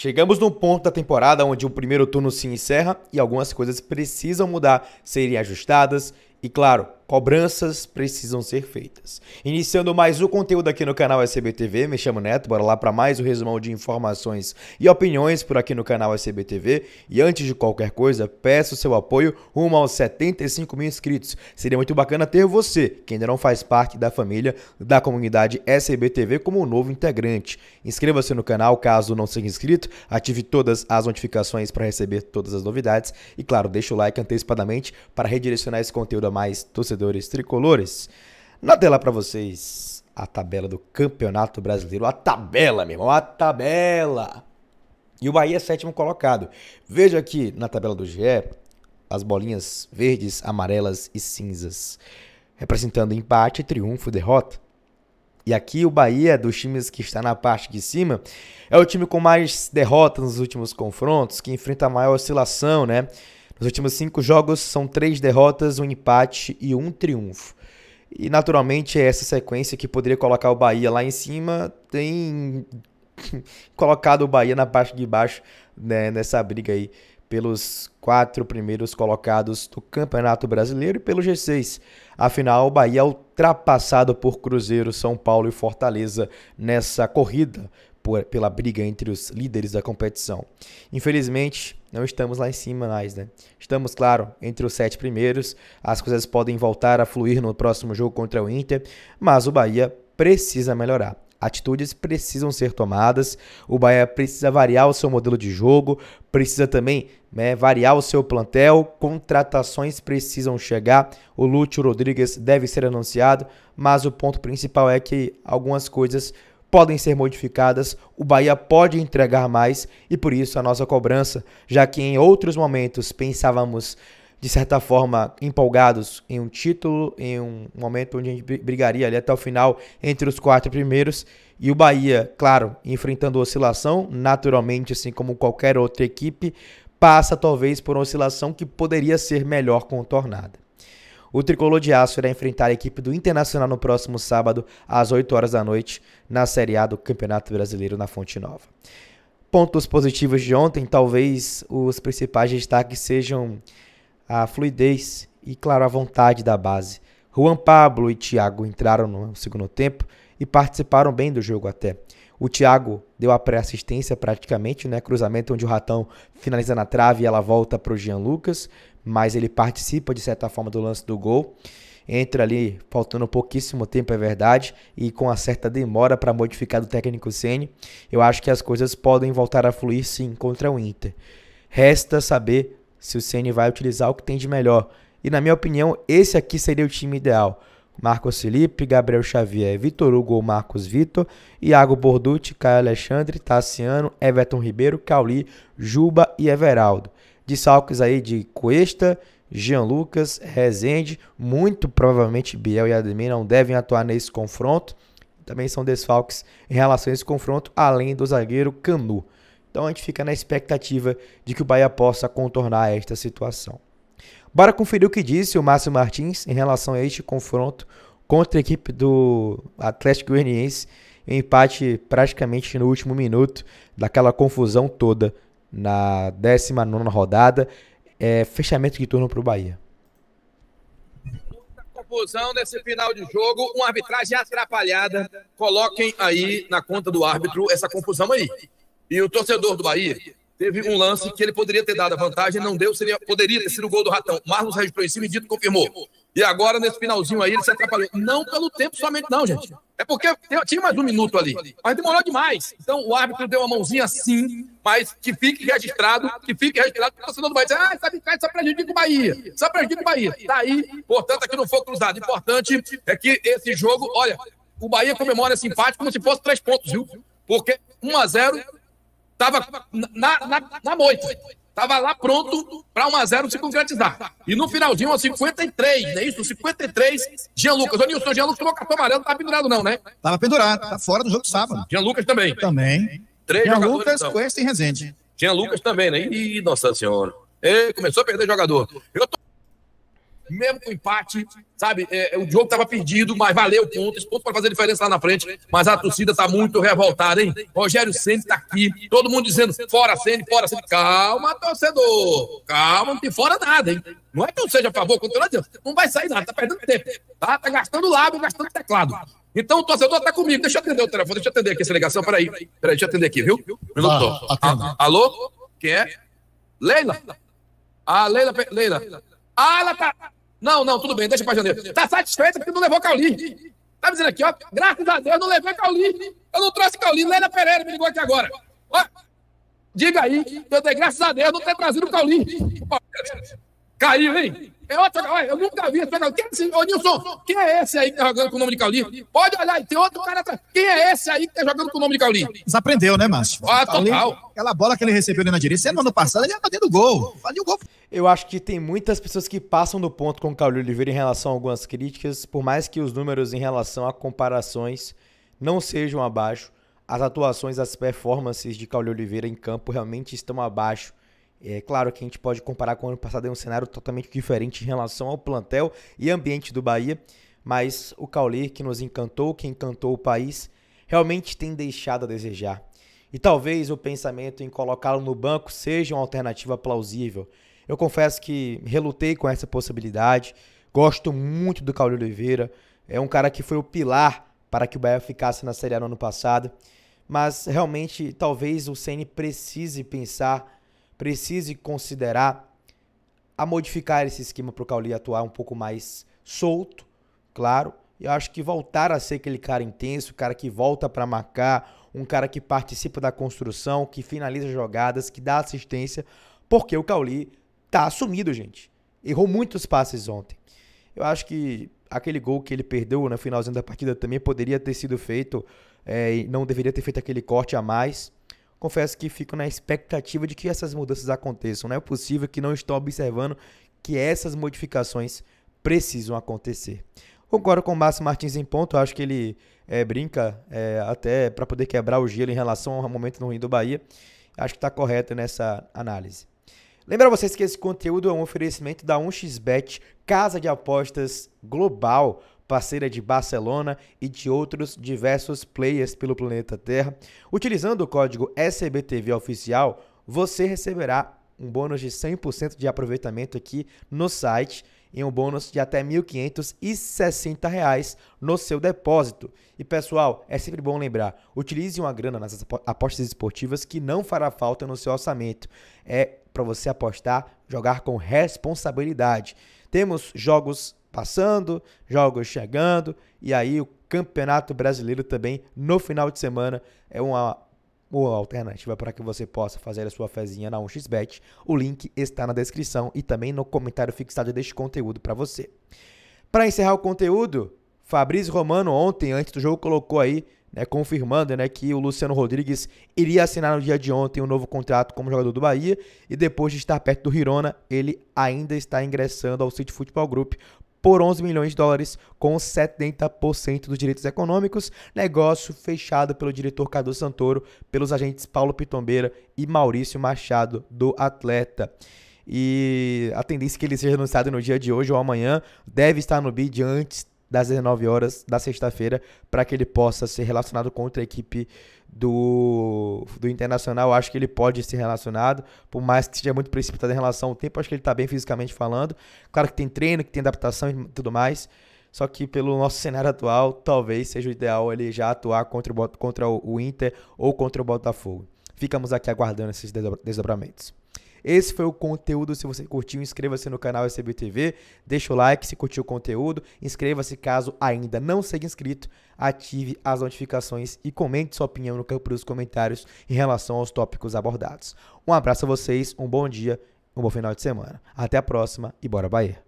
Chegamos no ponto da temporada onde o primeiro turno se encerra e algumas coisas precisam mudar, serem ajustadas e, claro, cobranças precisam ser feitas. Iniciando mais o conteúdo aqui no canal SBTV, me chamo Neto, bora lá para mais um resumão de informações e opiniões por aqui no canal SBTV. E antes de qualquer coisa, peço seu apoio rumo aos 75 mil inscritos. Seria muito bacana ter você, que ainda não faz parte da família da comunidade SBTV, como um novo integrante. Inscreva-se no canal caso não seja inscrito, ative todas as notificações para receber todas as novidades e, claro, deixa o like antecipadamente para redirecionar esse conteúdo a mais torcedores torcedores tricolores. Na tela para vocês, a tabela do Campeonato Brasileiro. A tabela, meu irmão, a tabela! E o Bahia é sétimo colocado. Veja aqui na tabela do GE as bolinhas verdes, amarelas e cinzas, representando empate, triunfo, derrota. E aqui o Bahia, dos times que está na parte de cima, é o time com mais derrotas nos últimos confrontos, que enfrenta a maior oscilação, né? Nos últimos cinco jogos, são três derrotas, um empate e um triunfo. E naturalmente essa sequência que poderia colocar o Bahia lá em cima tem colocado o Bahia na parte de baixo né, nessa briga aí pelos quatro primeiros colocados do Campeonato Brasileiro e pelo G6. Afinal, o Bahia é ultrapassado por Cruzeiro, São Paulo e Fortaleza nessa corrida por, pela briga entre os líderes da competição. Infelizmente, não estamos lá em cima mais, né? Estamos, claro, entre os sete primeiros. As coisas podem voltar a fluir no próximo jogo contra o Inter, mas o Bahia precisa melhorar. Atitudes precisam ser tomadas. O Bahia precisa variar o seu modelo de jogo, precisa também né, variar o seu plantel. Contratações precisam chegar. O Lúcio Rodrigues deve ser anunciado, mas o ponto principal é que algumas coisas podem ser modificadas, o Bahia pode entregar mais e por isso a nossa cobrança, já que em outros momentos pensávamos de certa forma empolgados em um título, em um momento onde a gente brigaria ali até o final entre os quatro primeiros e o Bahia, claro, enfrentando oscilação, naturalmente assim como qualquer outra equipe, passa talvez por uma oscilação que poderia ser melhor contornada. O tricolor de aço irá enfrentar a equipe do Internacional no próximo sábado, às 8 horas da noite, na Série A do Campeonato Brasileiro na Fonte Nova. Pontos positivos de ontem, talvez os principais destaques sejam a fluidez e, claro, a vontade da base. Juan Pablo e Thiago entraram no segundo tempo e participaram bem do jogo até. O Thiago deu a pré-assistência praticamente, né? Cruzamento onde o Ratão finaliza na trave e ela volta para o Jean Lucas mas ele participa de certa forma do lance do gol. Entra ali faltando pouquíssimo tempo, é verdade, e com uma certa demora para modificar do técnico Ceni, eu acho que as coisas podem voltar a fluir sim contra o Inter. Resta saber se o Ceni vai utilizar o que tem de melhor. E na minha opinião, esse aqui seria o time ideal. Marcos Felipe, Gabriel Xavier, Vitor Hugo, Marcos Vitor, Iago Borducci, Caio Alexandre, Tassiano, Everton Ribeiro, Cauli, Juba e Everaldo de salques aí de Cuesta, Jean Lucas, Rezende, muito provavelmente Biel e Ademir não devem atuar nesse confronto. Também são desfalques em relação a esse confronto, além do zagueiro Canu. Então a gente fica na expectativa de que o Bahia possa contornar esta situação. Bora conferir o que disse o Márcio Martins em relação a este confronto contra a equipe do Atlético Goianiense, um empate praticamente no último minuto daquela confusão toda na 19 rodada. É, fechamento de turno para o Bahia. Confusão nesse final de jogo, uma arbitragem atrapalhada. Coloquem aí na conta do árbitro essa confusão aí. E o torcedor do Bahia teve um lance que ele poderia ter dado a vantagem, não deu, seria, poderia ter sido o gol do Ratão. Marlos registrou em cima e Dito confirmou. E agora, nesse finalzinho aí, ele se atrapalhou. Não pelo tempo somente, não, gente. É porque tinha mais um minuto ali, mas demorou demais. Então o árbitro deu uma mãozinha sim, mas que fique registrado, que fique registrado, porque o torcedor vai dizer, ah, sabe, só prejudica o Bahia, só prejudica o Bahia. Tá aí, portanto, aqui não foi cruzado. Importante é que esse jogo, olha, o Bahia comemora esse empate como se fosse três pontos, viu? Porque 1 a 0 estava na, na, na moita. Tava lá pronto para 1x0 se concretizar. E no finalzinho, aos 53, não é isso? 53, Jean Lucas. Ô Nilson, Jean Lucas tomou cartão amarelo, não tá tava pendurado, não, né? Tava pendurado, tá fora do jogo de sábado. Jean Lucas também. Também. Três Jean Lucas, então. Cuesta e Rezende. Jean Lucas também, né? Ih, nossa senhora. Ei, começou a perder jogador. Eu tô mesmo com empate, sabe? É, o jogo estava perdido, mas valeu o ponto. Esse ponto para fazer diferença lá na frente. Mas a torcida está muito revoltada, hein? Rogério Senna está aqui, todo mundo dizendo: fora Senna, fora Senna. Calma, torcedor. Calma, não tem fora nada, hein? Não é que eu seja a favor, contra nada, não vai sair nada, Está perdendo tempo. Tá, tá gastando lábio, gastando teclado. Então o torcedor está comigo. Deixa eu atender o telefone, deixa eu atender aqui essa ligação. Peraí, peraí, deixa eu atender aqui, viu? Minuto. Ah, alô? Quem é? Leila? Ah, Leila, Leila. Ah, ela tá. Não, não, tudo bem, deixa para janeiro. Tá satisfeito porque não levou Cauli. Tá me dizendo aqui, ó, graças a Deus não levei Cauli. Eu não trouxe Cauli, Lélia Pereira me ligou aqui agora. Ó, diga aí, eu dei graças a Deus não ter trazido o Cauli. Caiu, hein? É outro. olha, eu nunca vi. Outra, quem é esse, ô Nilson, quem é esse aí que tá jogando com o nome de Cauli? Pode olhar aí, tem outro cara atrás. Quem é esse aí que tá jogando com o nome de Cauli? Desaprendeu, né, Márcio? Ah, total. Aquela bola que ele recebeu ali na direita, semana no ano passado, ele já tá do gol. Valeu o gol. Eu acho que tem muitas pessoas que passam do ponto com o Cauli Oliveira em relação a algumas críticas, por mais que os números em relação a comparações não sejam abaixo, as atuações, as performances de Cauli Oliveira em campo realmente estão abaixo é claro que a gente pode comparar com o ano passado, é um cenário totalmente diferente em relação ao plantel e ambiente do Bahia, mas o Cauli, que nos encantou, que encantou o país, realmente tem deixado a desejar. E talvez o pensamento em colocá-lo no banco seja uma alternativa plausível. Eu confesso que relutei com essa possibilidade, gosto muito do Cauli Oliveira, é um cara que foi o pilar para que o Bahia ficasse na Série A no ano passado, mas realmente talvez o Ceni precise pensar precise considerar a modificar esse esquema para o Cauli atuar um pouco mais solto, claro. E eu acho que voltar a ser aquele cara intenso, cara que volta para marcar, um cara que participa da construção, que finaliza jogadas, que dá assistência, porque o Cauli tá assumido, gente. Errou muitos passes ontem. Eu acho que aquele gol que ele perdeu né, no finalzinho da partida também poderia ter sido feito, é, não deveria ter feito aquele corte a mais confesso que fico na expectativa de que essas mudanças aconteçam. Não né? é possível que não estou observando que essas modificações precisam acontecer. Concordo com o Márcio Martins em ponto, acho que ele é, brinca é, até para poder quebrar o gelo em relação ao momento ruim do Bahia. Acho que está correto nessa análise. Lembra vocês que esse conteúdo é um oferecimento da 1xBet, casa de apostas global parceira de Barcelona e de outros diversos players pelo planeta Terra. Utilizando o código SBTV oficial, você receberá um bônus de 100% de aproveitamento aqui no site e um bônus de até R$ 1.560 no seu depósito. E pessoal, é sempre bom lembrar, utilize uma grana nas apostas esportivas que não fará falta no seu orçamento. É para você apostar, jogar com responsabilidade. Temos jogos passando, jogos chegando, e aí o Campeonato Brasileiro também no final de semana é uma boa alternativa para que você possa fazer a sua fezinha na 1xBet. O link está na descrição e também no comentário fixado deste conteúdo para você. Para encerrar o conteúdo, Fabrício Romano ontem, antes do jogo, colocou aí, né, confirmando né, que o Luciano Rodrigues iria assinar no dia de ontem um novo contrato como jogador do Bahia e depois de estar perto do Hirona, ele ainda está ingressando ao City Futebol Group por 11 milhões de dólares, com 70% dos direitos econômicos. Negócio fechado pelo diretor Cadu Santoro, pelos agentes Paulo Pitombeira e Maurício Machado, do Atleta e a tendência é que ele seja anunciado no dia de hoje ou amanhã deve estar no bid antes das 19 horas da sexta-feira para que ele possa ser relacionado com outra equipe do, do Internacional, acho que ele pode ser relacionado, por mais que seja muito precipitado em relação ao tempo, acho que ele está bem fisicamente falando. Claro que tem treino, que tem adaptação e tudo mais, só que pelo nosso cenário atual, talvez seja o ideal ele já atuar contra o, contra o Inter ou contra o Botafogo. Ficamos aqui aguardando esses desdobramentos. Esse foi o conteúdo. Se você curtiu, inscreva-se no canal SBTV, deixa o like se curtiu o conteúdo, inscreva-se caso ainda não seja inscrito, ative as notificações e comente sua opinião no campo dos comentários em relação aos tópicos abordados. Um abraço a vocês, um bom dia, um bom final de semana. Até a próxima e bora Bahia!